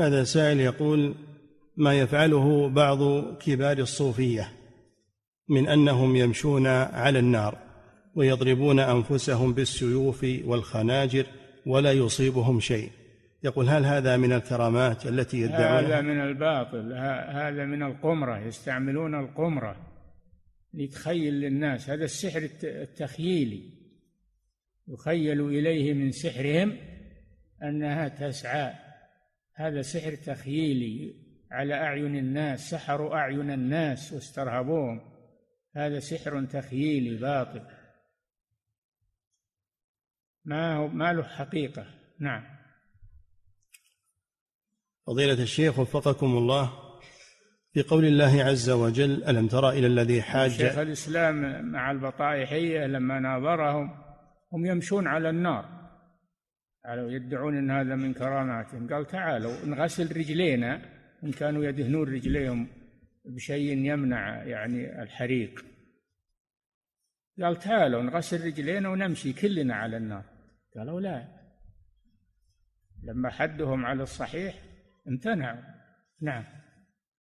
هذا سائل يقول ما يفعله بعض كبار الصوفيه من انهم يمشون على النار ويضربون انفسهم بالسيوف والخناجر ولا يصيبهم شيء يقول هل هذا من الكرامات التي يدعونها هذا من الباطل هذا من القمره يستعملون القمره لتخيل للناس هذا السحر التخييلي يخيل اليه من سحرهم انها تسعى هذا سحر تخييلي على أعين الناس سحروا أعين الناس واسترهبوهم هذا سحر تخييلي باطل ما هو ما له حقيقة نعم فضيلة الشيخ وفقكم الله في قول الله عز وجل ألم ترى إلى الذي حاج شيخ الإسلام مع البطائحية لما ناظرهم هم يمشون على النار قالوا يدعون ان هذا من كراماتهم قال تعالوا نغسل رجلينا ان كانوا يدهنون رجليهم بشيء يمنع يعني الحريق قال تعالوا نغسل رجلينا ونمشي كلنا على النار قالوا لا لما حدهم على الصحيح امتنعوا نعم